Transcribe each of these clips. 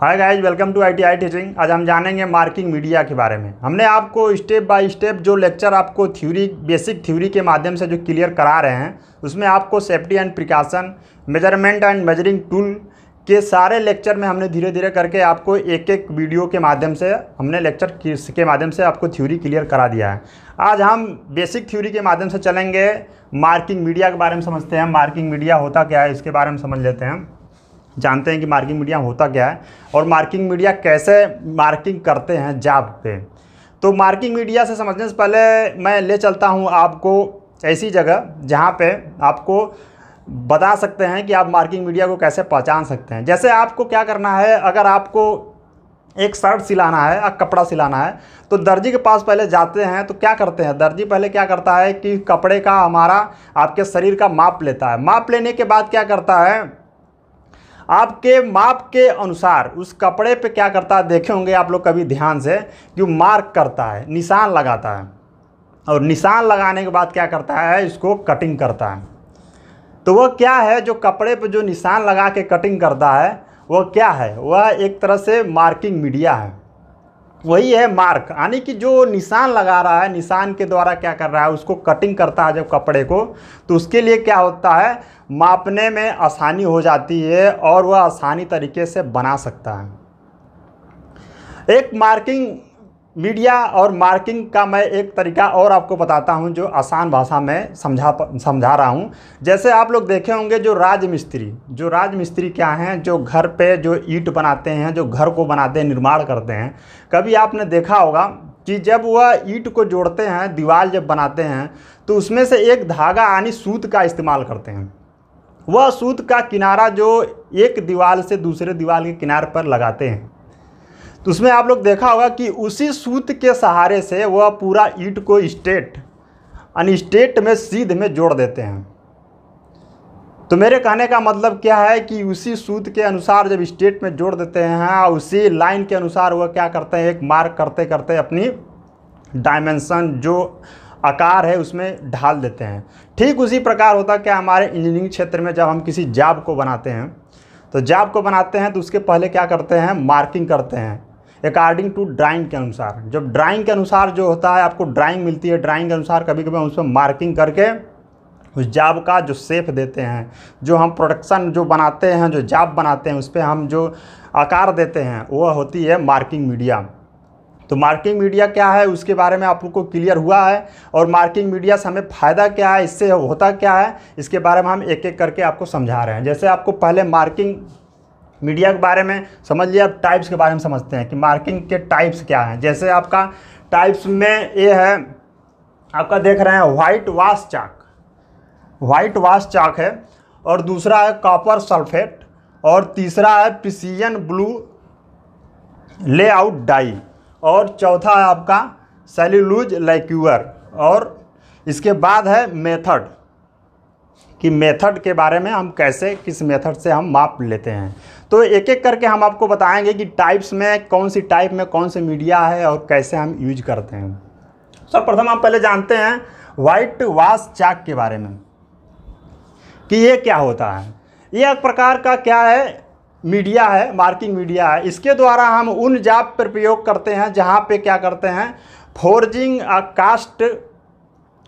hi guys welcome to ITI teaching आज हम जानेंगे मार्किंग मीडिया के बारे में हमने आपको स्टेप बाय स्टेप जो लेक्चर आपको थ्योरी बेसिक थ्योरी के माध्यम से जो क्लियर करा रहे हैं उसमें आपको safety and precaution measurement and measuring tool के सारे लेक्चर में हमने धीरे धीरे करके आपको एक एक वीडियो के माध्यम से हमने लेक्चर के माध्यम से आपको थ्योरी क्लियर करा दिया है आज हम बेसिक थ्योरी के माध्यम से चलेंगे मार्किंग मीडिया के बारे में समझते हैं मार्किंग मीडिया होता क्या है इसके बारे में समझ लेते हैं जानते हैं कि मार्किंग मीडिया होता क्या है और मार्किंग मीडिया कैसे मार्किंग करते हैं जाब पे तो मार्किंग मीडिया से समझने से पहले मैं ले चलता हूँ आपको ऐसी जगह जहाँ पे आपको बता सकते हैं कि आप मार्किंग मीडिया को कैसे पहचान सकते हैं जैसे आपको क्या करना है अगर आपको एक शर्ट सिलाना है या कपड़ा सिलाना है तो दर्जी के पास पहले जाते हैं तो क्या करते हैं दर्जी पहले क्या करता है कि कपड़े का हमारा आपके शरीर का माप लेता है माप लेने के बाद क्या करता है आपके माप के अनुसार उस कपड़े पे क्या करता है देखे होंगे आप लोग कभी ध्यान से कि मार्क करता है निशान लगाता है और निशान लगाने के बाद क्या करता है इसको कटिंग करता है तो वह क्या है जो कपड़े पर जो निशान लगा के कटिंग करता है वह क्या है वह एक तरह से मार्किंग मीडिया है वही है मार्क यानी कि जो निशान लगा रहा है निशान के द्वारा क्या कर रहा है उसको कटिंग करता है जब कपड़े को तो उसके लिए क्या होता है मापने में आसानी हो जाती है और वह आसानी तरीके से बना सकता है एक मार्किंग मीडिया और मार्किंग का मैं एक तरीका और आपको बताता हूँ जो आसान भाषा में समझा समझा रहा हूँ जैसे आप लोग देखे होंगे जो राज मिस्त्री जो राज मिस्त्री क्या हैं जो घर पे जो ईंट बनाते हैं जो घर को बनाते हैं निर्माण करते हैं कभी आपने देखा होगा कि जब वह ईंट को जोड़ते हैं दीवार जब बनाते हैं तो उसमें से एक धागा यानी सूत का इस्तेमाल करते हैं वह सूत का किनारा जो एक दीवार से दूसरे दीवार के किनारे पर लगाते हैं तो उसमें आप लोग देखा होगा कि उसी सूत के सहारे से वह पूरा ईट को स्टेट स्टेट में सीध में जोड़ देते हैं तो मेरे कहने का मतलब क्या है कि उसी सूत के अनुसार जब स्टेट में जोड़ देते हैं उसी लाइन के अनुसार वह क्या करते हैं एक मार्क करते करते अपनी डायमेंशन जो आकार है उसमें ढाल देते हैं ठीक उसी प्रकार होता क्या हमारे इंजीनियरिंग क्षेत्र में जब हम किसी जाब को बनाते हैं तो जाब को बनाते हैं तो उसके पहले क्या करते हैं मार्किंग करते हैं अकॉर्डिंग टू ड्राइंग के अनुसार जब ड्राइंग के अनुसार जो होता है आपको ड्राइंग मिलती है ड्राइंग के अनुसार कभी कभी हम उसमें मार्किंग करके उस जाब का जो सेप देते हैं जो हम प्रोडक्शन जो बनाते हैं जो जाब बनाते हैं उस पर हम जो आकार देते हैं वह होती है मार्किंग मीडिया तो मार्किंग मीडिया क्या है उसके बारे में आप लोग को क्लियर हुआ है और मार्किंग मीडिया से हमें फ़ायदा क्या है इससे होता क्या है इसके बारे में हम एक एक करके आपको समझा रहे हैं जैसे आपको पहले मार्किंग मीडिया के बारे में समझ लिया अब टाइप्स के बारे में समझते हैं कि मार्किंग के टाइप्स क्या हैं जैसे आपका टाइप्स में ये है आपका देख रहे हैं white wash chalk white wash chalk है और दूसरा है कॉपर सल्फेट और तीसरा है पिसियन ब्लू लेआउट डाई और चौथा है आपका सेल्यूलूज लैक्यूअर और इसके बाद है मेथड कि मेथड के बारे में हम कैसे किस मेथड से हम माप लेते हैं तो एक एक करके हम आपको बताएंगे कि टाइप्स में कौन सी टाइप में कौन से मीडिया है और कैसे हम यूज करते हैं सर्वप्रथम आप पहले जानते हैं वाइट वाश चाक के बारे में कि ये क्या होता है ये एक प्रकार का क्या है मीडिया है मार्किंग मीडिया है इसके द्वारा हम उन जाप पर प्रयोग करते हैं जहाँ पे क्या करते हैं फोर्जिंग कास्ट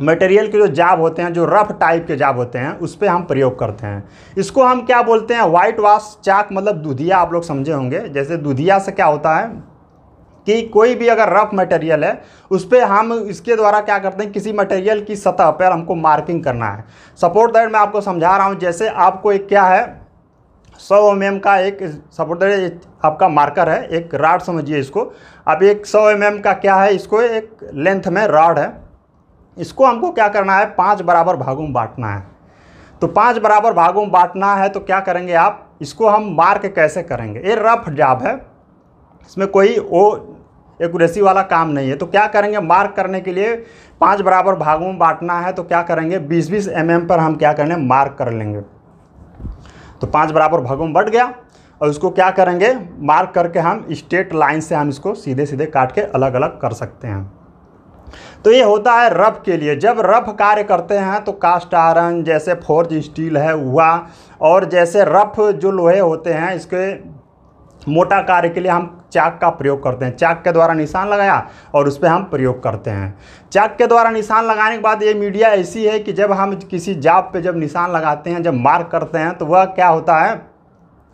मटेरियल के जो जाब होते हैं जो रफ टाइप के जाब होते हैं उस पर हम प्रयोग करते हैं इसको हम क्या बोलते हैं वाइट वाश चाक मतलब दुधिया आप लोग समझे होंगे जैसे दुधिया से क्या होता है कि कोई भी अगर रफ मटेरियल है उस पर हम इसके द्वारा क्या करते हैं किसी मटेरियल की सतह पर हमको मार्किंग करना है सपोर्ट दैट मैं आपको समझा रहा हूँ जैसे आपको एक क्या है सौ एम का एक सपोर्ट दैट आपका मार्कर है एक राड समझिए इसको अब एक सौ एम का क्या है इसको एक लेंथ में राड है इसको हमको क्या करना है पाँच बराबर भागों में बांटना है तो पाँच बराबर भागों में बांटना है तो क्या करेंगे आप इसको हम मार्क कैसे करेंगे ये रफ जाब है इसमें कोई ओ एक्यूरेसी वाला काम नहीं है तो क्या करेंगे मार्क करने के लिए पांच बराबर भागों में बांटना है तो क्या करेंगे 20-20 एम पर हम क्या करेंगे मार्क कर लेंगे तो पांच बराबर भागों में बट गया और उसको क्या करेंगे मार्क करके हम स्ट्रेट लाइन से हम इसको सीधे सीधे काट के अलग अलग कर सकते हैं तो ये होता है रफ के लिए जब रफ कार्य करते हैं तो कास्ट आयरन जैसे फोर्ज स्टील है हुआ और जैसे रफ जो लोहे होते हैं इसके मोटा कार्य के लिए हम चाक का प्रयोग करते हैं चाक के द्वारा निशान लगाया और उस पर हम प्रयोग करते हैं चाक के द्वारा निशान लगाने के बाद ये मीडिया ऐसी है कि जब हम किसी जाप पे जब निशान लगाते हैं जब मार्क करते हैं तो वह क्या होता है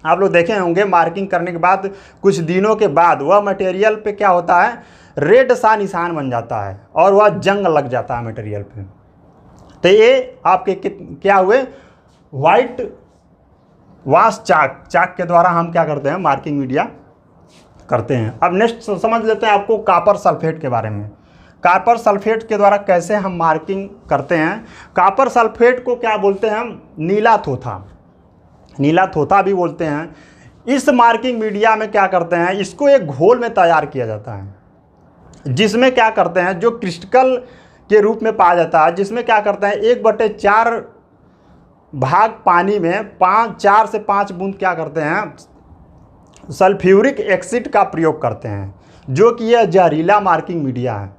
आप लोग देखे होंगे मार्किंग करने के बाद कुछ दिनों के बाद वह मटेरियल पे क्या होता है रेड सा निशान बन जाता है और वह जंग लग जाता है मटेरियल पे तो ये आपके क्या हुए वाइट वास चाक चाक के द्वारा हम क्या करते हैं मार्किंग मीडिया करते हैं अब नेक्स्ट समझ लेते हैं आपको कापर सल्फेट के बारे में कापर सल्फेट के द्वारा कैसे हम मार्किंग करते हैं कापर सल्फेट को क्या बोलते हैं हम नीला थोथा नीला थोथा भी बोलते हैं इस मार्किंग मीडिया में क्या करते हैं इसको एक घोल में तैयार किया जाता है जिसमें क्या करते हैं जो क्रिस्टिकल के रूप में पाया जाता है जिसमें क्या करते हैं एक बटे चार भाग पानी में पाँच चार से पाँच बूंद क्या करते हैं सल्फ्यूरिक एक्सिड का प्रयोग करते हैं जो कि यह जहरीला मार्किंग मीडिया है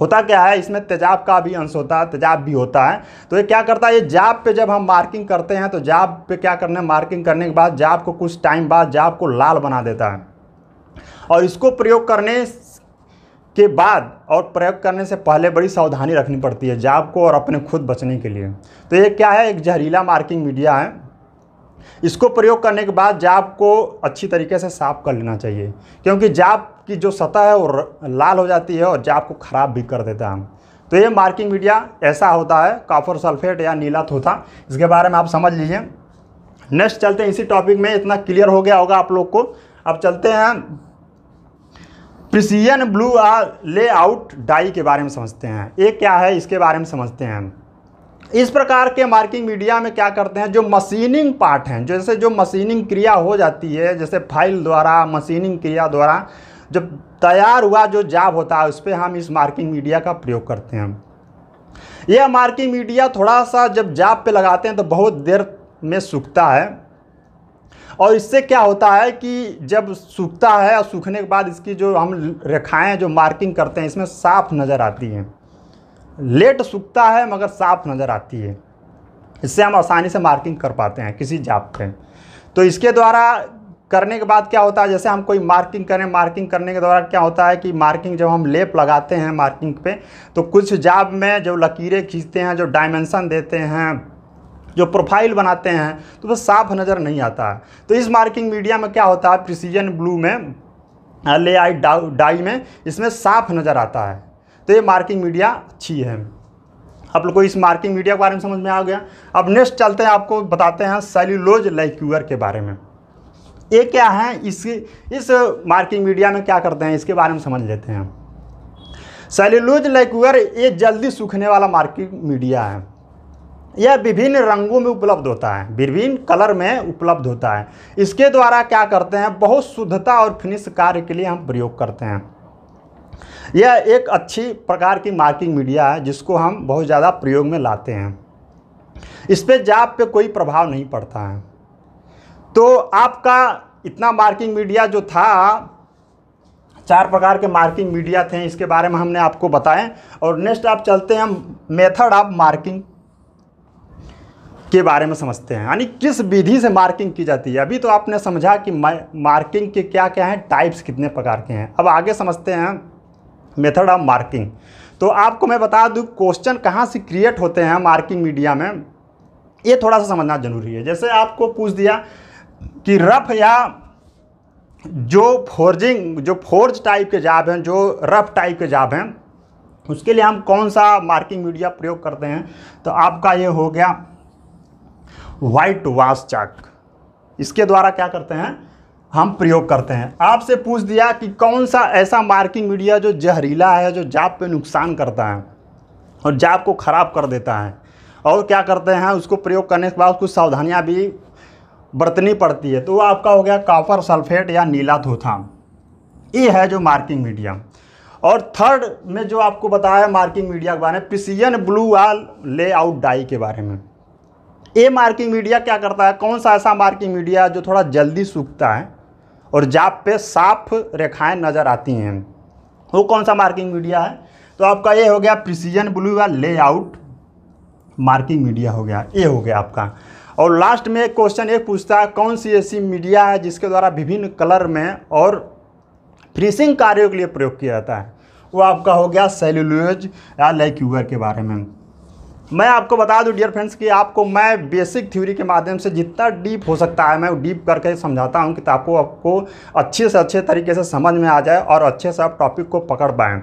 होता क्या है इसमें तेजाब का भी अंश होता है तेजाब भी होता है तो ये क्या करता है ये जाब पे जब हम मार्किंग करते हैं तो जाब पे क्या करना है मार्किंग करने के बाद जाब को कुछ टाइम बाद जाब को लाल बना देता है और इसको प्रयोग करने के बाद और प्रयोग करने से पहले बड़ी सावधानी रखनी पड़ती है जाब को और अपने खुद बचने के लिए तो ये क्या है एक जहरीला मार्किंग मीडिया है इसको प्रयोग करने के बाद जाब को अच्छी तरीके से साफ कर लेना चाहिए क्योंकि जाब की जो सतह है वो लाल हो जाती है और जाप को ख़राब भी कर देता है तो ये मार्किंग मीडिया ऐसा होता है कॉपर सल्फेट या नीला थोथा इसके बारे में आप समझ लीजिए नेक्स्ट चलते हैं इसी टॉपिक में इतना क्लियर हो गया होगा आप लोग को अब चलते हैं प्रिसियन ब्लू आ लेआउट डाई के बारे में समझते हैं ये क्या है इसके बारे में समझते हैं इस प्रकार के मार्किंग मीडिया में क्या करते हैं जो मशीनिंग पार्ट हैं जैसे जो मशीनिंग क्रिया हो जाती है जैसे फाइल द्वारा मशीनिंग क्रिया द्वारा जब तैयार हुआ जो जाब होता है उस पर हम इस मार्किंग मीडिया का प्रयोग करते हैं यह मार्किंग मीडिया थोड़ा सा जब जाब पे लगाते हैं तो बहुत देर में सूखता है और इससे क्या होता है कि जब सूखता है और सूखने के बाद इसकी जो हम रेखाएं जो मार्किंग करते हैं इसमें साफ नज़र आती हैं लेट सूखता है मगर साफ नज़र आती है इससे हम आसानी से मार्किंग कर पाते हैं किसी जाप पे तो इसके द्वारा करने के बाद क्या होता है जैसे हम कोई मार्किंग करें मार्किंग करने के दौरान क्या होता है कि मार्किंग जब हम लेप लगाते हैं मार्किंग पे तो कुछ जाब में जो लकीरें खींचते हैं जो डायमेंसन देते हैं जो प्रोफाइल बनाते हैं तो वो साफ नज़र नहीं आता है तो इस मार्किंग मीडिया में क्या होता है प्रिसीजन ब्लू में ले आई डाई में इसमें साफ नज़र आता है तो ये मार्किंग मीडिया अच्छी है आप लोग को इस मार्किंग मीडिया के बारे में समझ में आ गया अब नेक्स्ट चलते हैं आपको बताते हैं सेल्यूलोज लाइक्यूअर के बारे में ये क्या है इस इस मार्किंग मीडिया में क्या करते हैं इसके बारे में समझ लेते हैं सेल्यूलोज लैक्यूअर ये जल्दी सूखने वाला मार्किंग मीडिया है यह विभिन्न रंगों में उपलब्ध होता है विभिन्न कलर में उपलब्ध होता है इसके द्वारा क्या करते हैं बहुत शुद्धता और फिनिश कार्य के लिए हम प्रयोग करते हैं यह एक अच्छी प्रकार की मार्किंग मीडिया है जिसको हम बहुत ज़्यादा प्रयोग में लाते हैं इस पर जाप पे कोई प्रभाव नहीं पड़ता है तो आपका इतना मार्किंग मीडिया जो था चार प्रकार के मार्किंग मीडिया थे इसके बारे में हमने आपको बताएं और नेक्स्ट आप चलते हैं मेथड ऑफ मार्किंग के बारे में समझते हैं यानी किस विधि से मार्किंग की जाती है अभी तो आपने समझा कि मार्किंग के क्या क्या हैं टाइप्स कितने प्रकार के हैं अब आगे समझते हैं मेथड ऑफ मार्किंग तो आपको मैं बता दूँ क्वेश्चन कहाँ से क्रिएट होते हैं मार्किंग मीडिया में ये थोड़ा सा समझना जरूरी है जैसे आपको पूछ दिया कि रफ या जो फोर्जिंग जो फोर्ज टाइप के जाब हैं जो रफ टाइप के जाब हैं उसके लिए हम कौन सा मार्किंग मीडिया प्रयोग करते हैं तो आपका ये हो गया वाइट वाश चाक इसके द्वारा क्या करते हैं हम प्रयोग करते हैं आपसे पूछ दिया कि कौन सा ऐसा मार्किंग मीडिया जो जहरीला है जो जाप पे नुकसान करता है और जाप को ख़राब कर देता है और क्या करते हैं उसको प्रयोग करने के बाद कुछ सावधानियां भी बरतनी पड़ती है तो वो आपका हो गया कॉपर सल्फेट या नीला थोथाम ये है जो मार्किंग मीडिया और थर्ड में जो आपको बताया मार्किंग मीडिया के बारे में पिसियन ब्लू आल लेआउट डाई के बारे में ये मार्किंग मीडिया क्या करता है कौन सा ऐसा मार्किंग मीडिया जो थोड़ा जल्दी सूखता है और जाप पे साफ रेखाएं नज़र आती हैं वो कौन सा मार्किंग मीडिया है तो आपका ये हो गया प्रिसीजन ब्लू वाल ले मार्किंग मीडिया हो गया ये हो गया आपका और लास्ट में एक क्वेश्चन एक पूछता है कौन सी ऐसी मीडिया है जिसके द्वारा विभिन्न कलर में और फिनिशिंग कार्यों के लिए प्रयोग किया जाता है वो आपका हो गया सेलुलोज या लेक्यूगर के बारे में मैं आपको बता दूं डियर फ्रेंड्स कि आपको मैं बेसिक थ्योरी के माध्यम से जितना डीप हो सकता है मैं डीप करके समझाता हूं कि आपको आपको अच्छे से अच्छे तरीके से समझ में आ जाए और अच्छे से आप टॉपिक को पकड़ पाएँ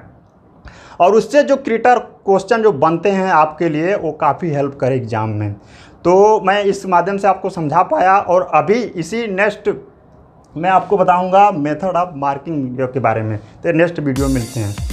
और उससे जो क्रिटर क्वेश्चन जो बनते हैं आपके लिए वो काफ़ी हेल्प करे एग्ज़ाम में तो मैं इस माध्यम से आपको समझा पाया और अभी इसी नेक्स्ट मैं आपको बताऊंगा मेथड ऑफ मार्किंग के बारे में तो नेक्स्ट वीडियो मिलते हैं